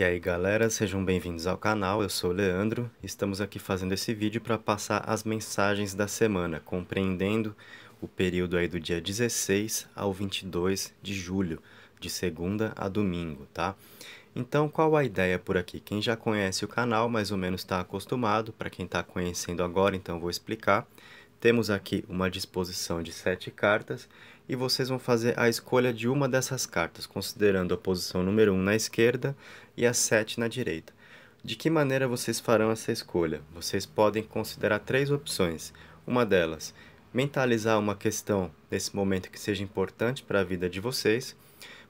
E aí galera, sejam bem-vindos ao canal, eu sou o Leandro, estamos aqui fazendo esse vídeo para passar as mensagens da semana, compreendendo o período aí do dia 16 ao 22 de julho, de segunda a domingo, tá? Então, qual a ideia por aqui? Quem já conhece o canal, mais ou menos está acostumado, para quem está conhecendo agora, então vou explicar. Temos aqui uma disposição de sete cartas e vocês vão fazer a escolha de uma dessas cartas, considerando a posição número 1 na esquerda e a 7 na direita. De que maneira vocês farão essa escolha? Vocês podem considerar três opções. Uma delas, mentalizar uma questão nesse momento que seja importante para a vida de vocês.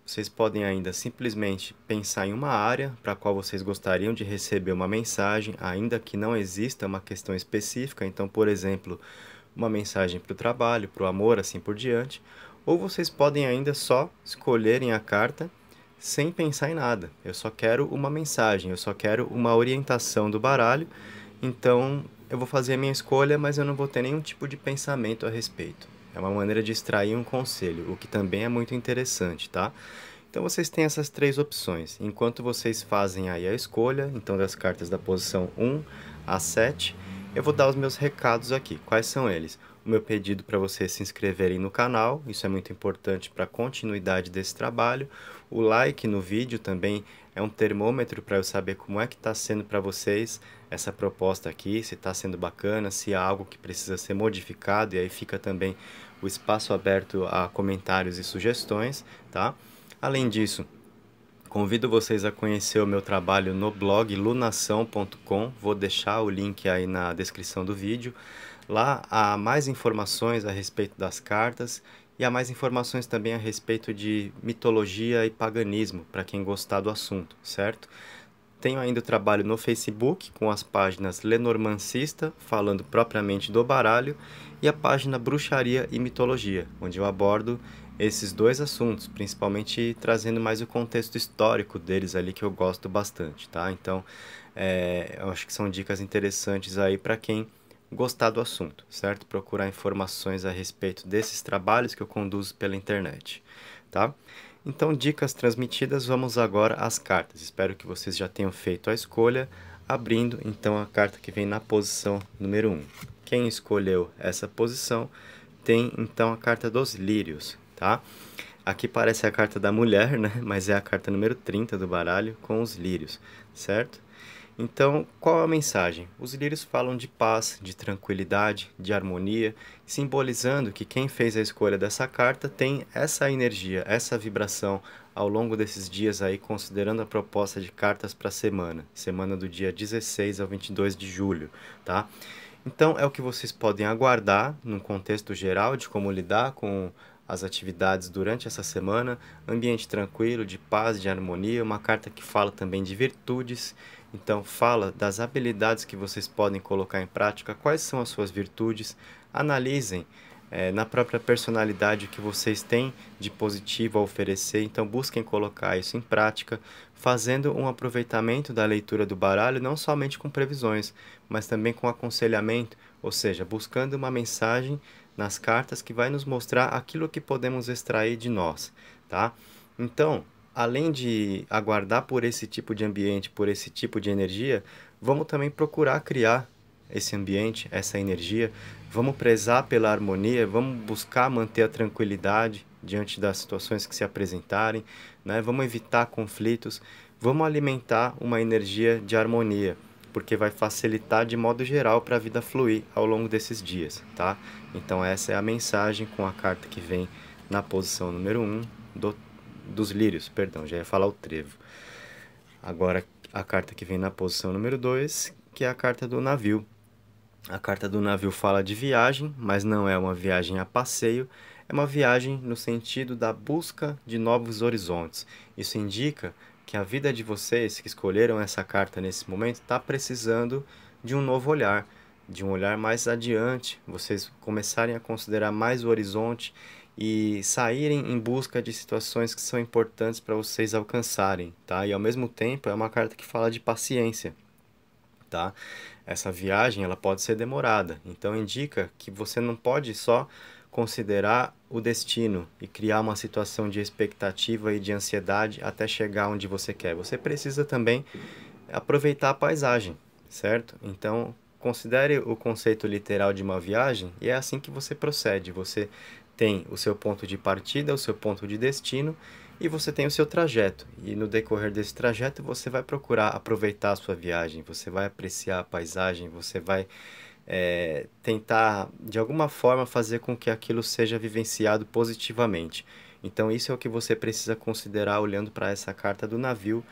Vocês podem ainda simplesmente pensar em uma área para a qual vocês gostariam de receber uma mensagem, ainda que não exista uma questão específica. Então, por exemplo, uma mensagem para o trabalho, para o amor, assim por diante ou vocês podem ainda só escolherem a carta sem pensar em nada. Eu só quero uma mensagem, eu só quero uma orientação do baralho. Então eu vou fazer a minha escolha, mas eu não vou ter nenhum tipo de pensamento a respeito. É uma maneira de extrair um conselho, o que também é muito interessante, tá? Então vocês têm essas três opções. Enquanto vocês fazem aí a escolha, então das cartas da posição 1 a 7, eu vou dar os meus recados aqui. Quais são eles? meu pedido para vocês se inscreverem no canal, isso é muito importante para a continuidade desse trabalho. O like no vídeo também é um termômetro para eu saber como é que está sendo para vocês essa proposta aqui, se está sendo bacana, se há é algo que precisa ser modificado e aí fica também o espaço aberto a comentários e sugestões, tá? Além disso, Convido vocês a conhecer o meu trabalho no blog lunação.com. Vou deixar o link aí na descrição do vídeo. Lá há mais informações a respeito das cartas e há mais informações também a respeito de mitologia e paganismo, para quem gostar do assunto, certo? Tenho ainda o trabalho no Facebook com as páginas Lenormancista, falando propriamente do baralho, e a página Bruxaria e Mitologia, onde eu abordo esses dois assuntos, principalmente trazendo mais o contexto histórico deles ali que eu gosto bastante, tá? Então, é, eu acho que são dicas interessantes aí para quem gostar do assunto, certo? Procurar informações a respeito desses trabalhos que eu conduzo pela internet, tá? Então, dicas transmitidas, vamos agora às cartas. Espero que vocês já tenham feito a escolha, abrindo então a carta que vem na posição número 1. Quem escolheu essa posição tem então a carta dos lírios, tá? Aqui parece a carta da mulher, né? Mas é a carta número 30 do baralho com os lírios, certo? Então, qual é a mensagem? Os lírios falam de paz, de tranquilidade, de harmonia, simbolizando que quem fez a escolha dessa carta tem essa energia, essa vibração ao longo desses dias aí, considerando a proposta de cartas para a semana, semana do dia 16 ao 22 de julho, tá? Então, é o que vocês podem aguardar num contexto geral de como lidar com as atividades durante essa semana, ambiente tranquilo, de paz, de harmonia, uma carta que fala também de virtudes então, fala das habilidades que vocês podem colocar em prática, quais são as suas virtudes, analisem é, na própria personalidade que vocês têm de positivo a oferecer, então busquem colocar isso em prática, fazendo um aproveitamento da leitura do baralho, não somente com previsões, mas também com aconselhamento, ou seja, buscando uma mensagem nas cartas que vai nos mostrar aquilo que podemos extrair de nós, tá? Então, além de aguardar por esse tipo de ambiente, por esse tipo de energia, vamos também procurar criar esse ambiente, essa energia. Vamos prezar pela harmonia, vamos buscar manter a tranquilidade diante das situações que se apresentarem, né? Vamos evitar conflitos, vamos alimentar uma energia de harmonia, porque vai facilitar de modo geral para a vida fluir ao longo desses dias, tá? Então essa é a mensagem com a carta que vem na posição número 1 um do dos lírios, perdão, já ia falar o trevo. Agora a carta que vem na posição número 2, que é a carta do navio. A carta do navio fala de viagem, mas não é uma viagem a passeio, é uma viagem no sentido da busca de novos horizontes. Isso indica que a vida de vocês que escolheram essa carta nesse momento está precisando de um novo olhar, de um olhar mais adiante, vocês começarem a considerar mais o horizonte e saírem em busca de situações que são importantes para vocês alcançarem, tá? E ao mesmo tempo é uma carta que fala de paciência, tá? Essa viagem ela pode ser demorada, então indica que você não pode só considerar o destino e criar uma situação de expectativa e de ansiedade até chegar onde você quer. Você precisa também aproveitar a paisagem, certo? Então, considere o conceito literal de uma viagem e é assim que você procede. Você tem o seu ponto de partida, o seu ponto de destino e você tem o seu trajeto. E no decorrer desse trajeto você vai procurar aproveitar a sua viagem, você vai apreciar a paisagem, você vai é, tentar de alguma forma fazer com que aquilo seja vivenciado positivamente. Então, isso é o que você precisa considerar olhando para essa carta do navio,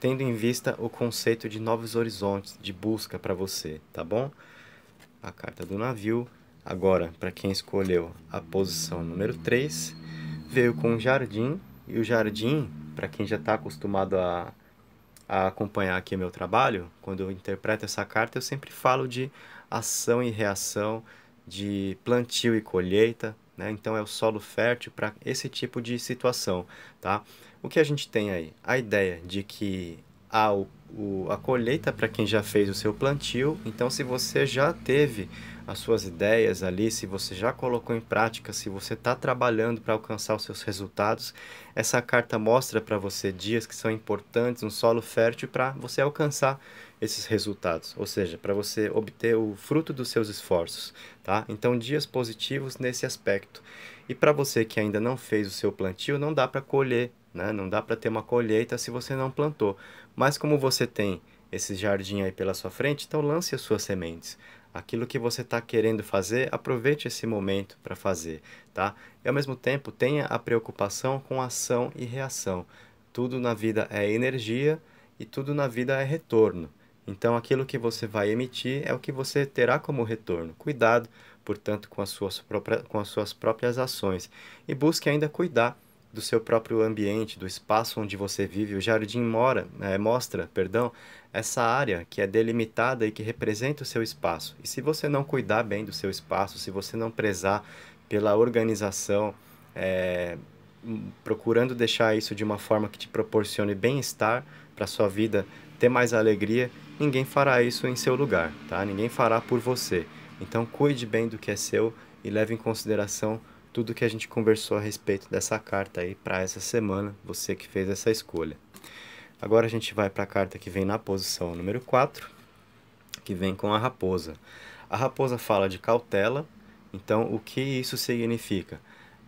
tendo em vista o conceito de novos horizontes, de busca para você, tá bom? A carta do navio Agora, para quem escolheu a posição número 3, veio com o jardim, e o jardim, para quem já está acostumado a, a acompanhar aqui meu trabalho, quando eu interpreto essa carta, eu sempre falo de ação e reação, de plantio e colheita, né? Então é o solo fértil para esse tipo de situação, tá? O que a gente tem aí? A ideia de que há o, o a colheita para quem já fez o seu plantio, então se você já teve as suas ideias ali, se você já colocou em prática, se você está trabalhando para alcançar os seus resultados. Essa carta mostra para você dias que são importantes, um solo fértil para você alcançar esses resultados, ou seja, para você obter o fruto dos seus esforços, tá? Então, dias positivos nesse aspecto. E para você que ainda não fez o seu plantio, não dá para colher, né? Não dá para ter uma colheita se você não plantou. Mas como você tem esse jardim aí pela sua frente, então lance as suas sementes aquilo que você está querendo fazer, aproveite esse momento para fazer, tá? E ao mesmo tempo, tenha a preocupação com ação e reação. Tudo na vida é energia e tudo na vida é retorno. Então, aquilo que você vai emitir é o que você terá como retorno. Cuidado, portanto, com as suas, próprias, com as suas próprias ações e busque ainda cuidar do seu próprio ambiente, do espaço onde você vive. O jardim mora, é, mostra, perdão, essa área que é delimitada e que representa o seu espaço. E se você não cuidar bem do seu espaço, se você não prezar pela organização, é, procurando deixar isso de uma forma que te proporcione bem-estar para sua vida, ter mais alegria, ninguém fará isso em seu lugar, tá? Ninguém fará por você. Então cuide bem do que é seu e leve em consideração tudo que a gente conversou a respeito dessa carta aí para essa semana, você que fez essa escolha. Agora a gente vai para a carta que vem na posição número 4, que vem com a raposa. A raposa fala de cautela, então o que isso significa?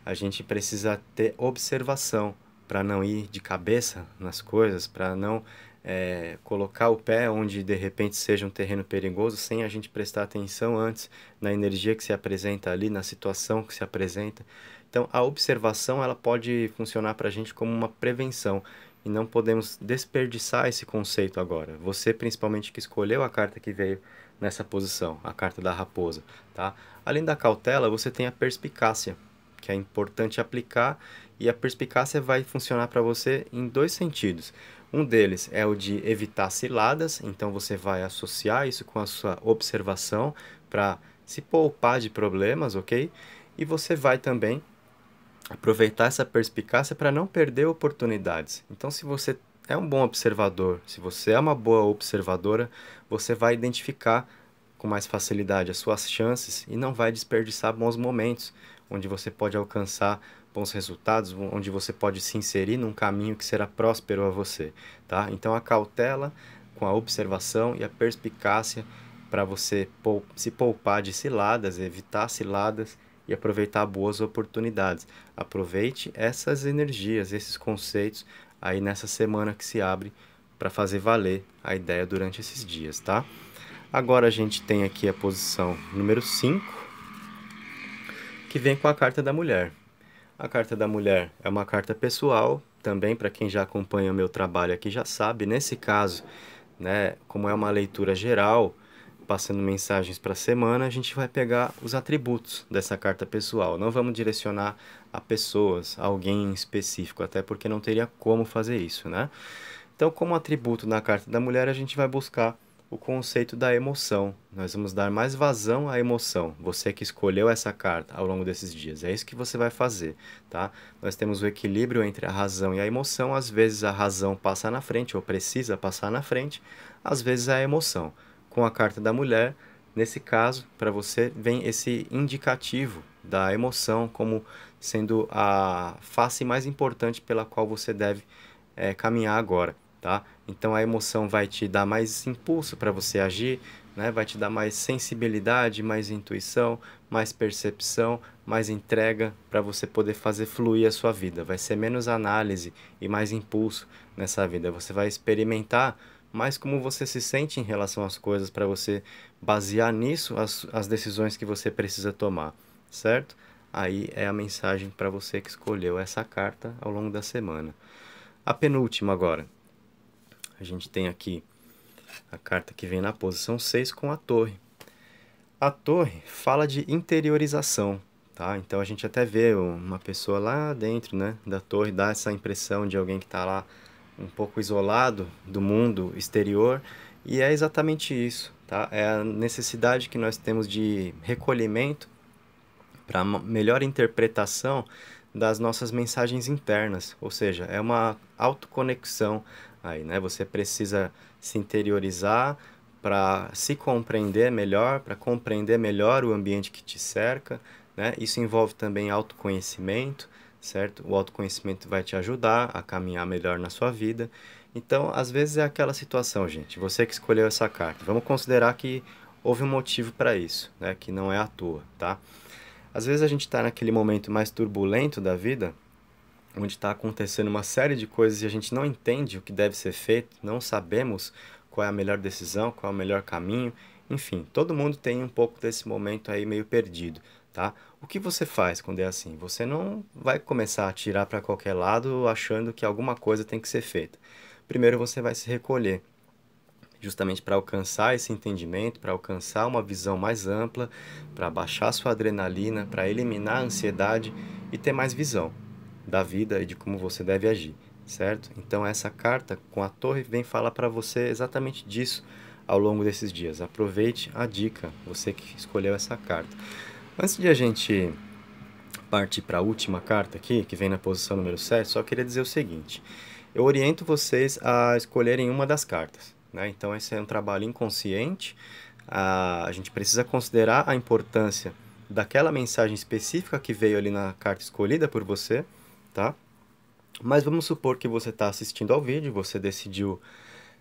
A gente precisa ter observação para não ir de cabeça nas coisas, para não é, colocar o pé onde de repente seja um terreno perigoso sem a gente prestar atenção antes na energia que se apresenta ali, na situação que se apresenta. Então, a observação ela pode funcionar para a gente como uma prevenção e não podemos desperdiçar esse conceito agora. Você, principalmente, que escolheu a carta que veio nessa posição, a carta da raposa, tá? Além da cautela, você tem a perspicácia, que é importante aplicar, e a perspicácia vai funcionar para você em dois sentidos. Um deles é o de evitar ciladas, então você vai associar isso com a sua observação para se poupar de problemas, ok? E você vai também aproveitar essa perspicácia para não perder oportunidades. Então, se você é um bom observador, se você é uma boa observadora, você vai identificar com mais facilidade as suas chances e não vai desperdiçar bons momentos onde você pode alcançar bons resultados, onde você pode se inserir num caminho que será próspero a você, tá? Então a cautela com a observação e a perspicácia para você se poupar de ciladas, evitar ciladas e aproveitar boas oportunidades. Aproveite essas energias, esses conceitos aí nessa semana que se abre para fazer valer a ideia durante esses dias, tá? Agora a gente tem aqui a posição número 5, que vem com a carta da mulher. A carta da mulher é uma carta pessoal, também para quem já acompanha o meu trabalho aqui já sabe. Nesse caso, né, como é uma leitura geral, passando mensagens para a semana, a gente vai pegar os atributos dessa carta pessoal. Não vamos direcionar a pessoas, a alguém em específico, até porque não teria como fazer isso, né? Então, como atributo na carta da mulher, a gente vai buscar o conceito da emoção. Nós vamos dar mais vazão à emoção. Você é que escolheu essa carta ao longo desses dias, é isso que você vai fazer, tá? Nós temos o equilíbrio entre a razão e a emoção. Às vezes a razão passa na frente ou precisa passar na frente, às vezes a emoção. Com a carta da mulher, nesse caso, para você vem esse indicativo da emoção como sendo a face mais importante pela qual você deve é, caminhar agora, tá? Então a emoção vai te dar mais impulso para você agir, né? vai te dar mais sensibilidade, mais intuição, mais percepção, mais entrega para você poder fazer fluir a sua vida. Vai ser menos análise e mais impulso nessa vida. Você vai experimentar mais como você se sente em relação às coisas para você basear nisso as, as decisões que você precisa tomar, certo? Aí é a mensagem para você que escolheu essa carta ao longo da semana. A penúltima agora. A gente tem aqui a carta que vem na posição 6 com a torre. A torre fala de interiorização, tá? Então a gente até vê uma pessoa lá dentro, né, da torre, dá essa impressão de alguém que está lá um pouco isolado do mundo exterior, e é exatamente isso, tá? É a necessidade que nós temos de recolhimento para melhor interpretação das nossas mensagens internas, ou seja, é uma autoconexão aí, né? Você precisa se interiorizar para se compreender melhor, para compreender melhor o ambiente que te cerca, né? Isso envolve também autoconhecimento, certo? O autoconhecimento vai te ajudar a caminhar melhor na sua vida. Então, às vezes é aquela situação, gente. Você que escolheu essa carta. Vamos considerar que houve um motivo para isso, né? Que não é à toa, tá? Às vezes a gente está naquele momento mais turbulento da vida onde está acontecendo uma série de coisas e a gente não entende o que deve ser feito, não sabemos qual é a melhor decisão, qual é o melhor caminho, enfim, todo mundo tem um pouco desse momento aí meio perdido, tá? O que você faz quando é assim? Você não vai começar a tirar para qualquer lado achando que alguma coisa tem que ser feita. Primeiro você vai se recolher, justamente para alcançar esse entendimento, para alcançar uma visão mais ampla, para baixar sua adrenalina, para eliminar a ansiedade e ter mais visão da vida e de como você deve agir, certo? Então essa carta com a torre vem falar para você exatamente disso ao longo desses dias. Aproveite a dica, você que escolheu essa carta. Antes de a gente partir para a última carta aqui, que vem na posição número 7, só queria dizer o seguinte. Eu oriento vocês a escolherem uma das cartas, né? Então esse é um trabalho inconsciente. A, a gente precisa considerar a importância daquela mensagem específica que veio ali na carta escolhida por você tá? Mas vamos supor que você está assistindo ao vídeo, você decidiu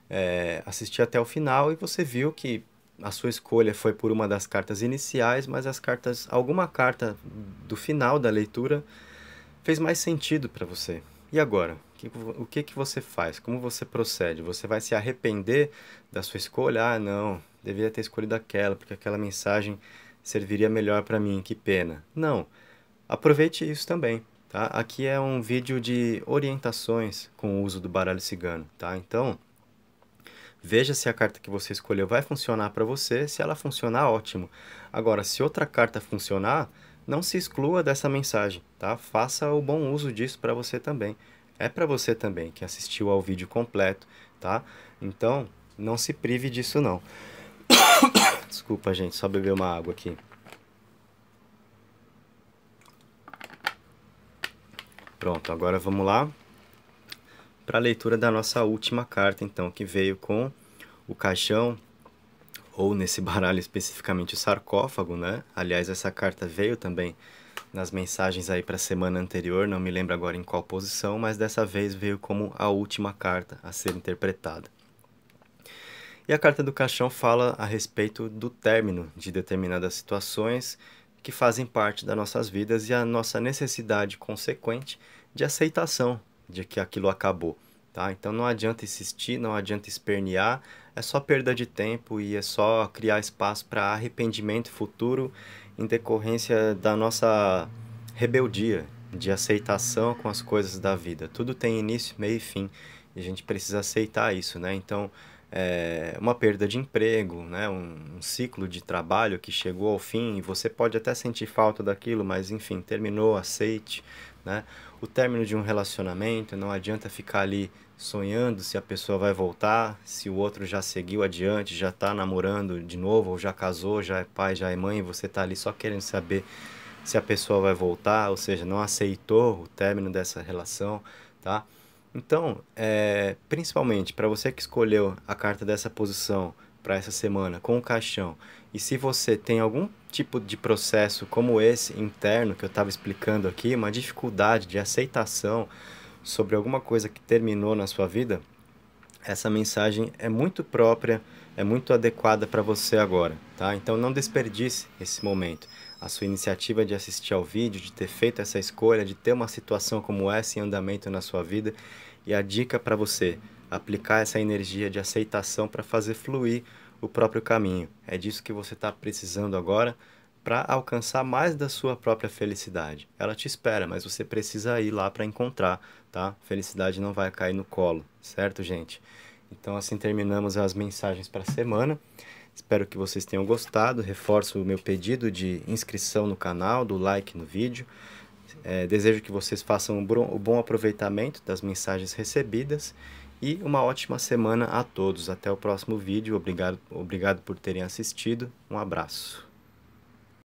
é, assistir até o final e você viu que a sua escolha foi por uma das cartas iniciais, mas as cartas, alguma carta do final da leitura fez mais sentido para você. E agora? o que, que você faz? Como você procede? Você vai se arrepender da sua escolha? Ah, não, deveria ter escolhido aquela, porque aquela mensagem serviria melhor para mim, que pena. Não, aproveite isso também. Tá? Aqui é um vídeo de orientações com o uso do baralho cigano. Tá? Então, veja se a carta que você escolheu vai funcionar para você. Se ela funcionar, ótimo. Agora, se outra carta funcionar, não se exclua dessa mensagem. Tá? Faça o bom uso disso para você também. É para você também que assistiu ao vídeo completo. Tá? Então, não se prive disso não. Desculpa, gente, só beber uma água aqui. Pronto, agora vamos lá para a leitura da nossa última carta, então, que veio com o caixão, ou nesse baralho especificamente o sarcófago, né? Aliás, essa carta veio também nas mensagens aí para a semana anterior, não me lembro agora em qual posição, mas dessa vez veio como a última carta a ser interpretada. E a carta do caixão fala a respeito do término de determinadas situações que fazem parte das nossas vidas e a nossa necessidade consequente de aceitação de que aquilo acabou. Tá? Então não adianta insistir, não adianta espernear, é só perda de tempo e é só criar espaço para arrependimento futuro em decorrência da nossa rebeldia de aceitação com as coisas da vida. Tudo tem início, meio e fim e a gente precisa aceitar isso, né? Então é, uma perda de emprego, né? Um, um, ciclo de trabalho que chegou ao fim e você pode até sentir falta daquilo, mas enfim, terminou, aceite. Né? O término de um relacionamento, não adianta ficar ali sonhando se a pessoa vai voltar, se o outro já seguiu adiante, já está namorando de novo, ou já casou, já é pai, já é mãe, e você está ali só querendo saber se a pessoa vai voltar, ou seja, não aceitou o término dessa relação, tá? Então, é, principalmente para você que escolheu a carta dessa posição para essa semana com o caixão, e se você tem algum tipo de processo como esse interno que eu estava explicando aqui, uma dificuldade de aceitação sobre alguma coisa que terminou na sua vida, essa mensagem é muito própria, é muito adequada para você agora, tá? Então não desperdice esse momento. A sua iniciativa de assistir ao vídeo, de ter feito essa escolha, de ter uma situação como essa em andamento na sua vida e a dica para você, aplicar essa energia de aceitação para fazer fluir o próprio caminho. É disso que você está precisando agora para alcançar mais da sua própria felicidade. Ela te espera, mas você precisa ir lá para encontrar, tá? Felicidade não vai cair no colo, certo, gente? Então, assim terminamos as mensagens para a semana. Espero que vocês tenham gostado. Reforço o meu pedido de inscrição no canal, do like no vídeo. É, desejo que vocês façam um bom aproveitamento das mensagens recebidas e uma ótima semana a todos. Até o próximo vídeo. Obrigado, obrigado por terem assistido. Um abraço.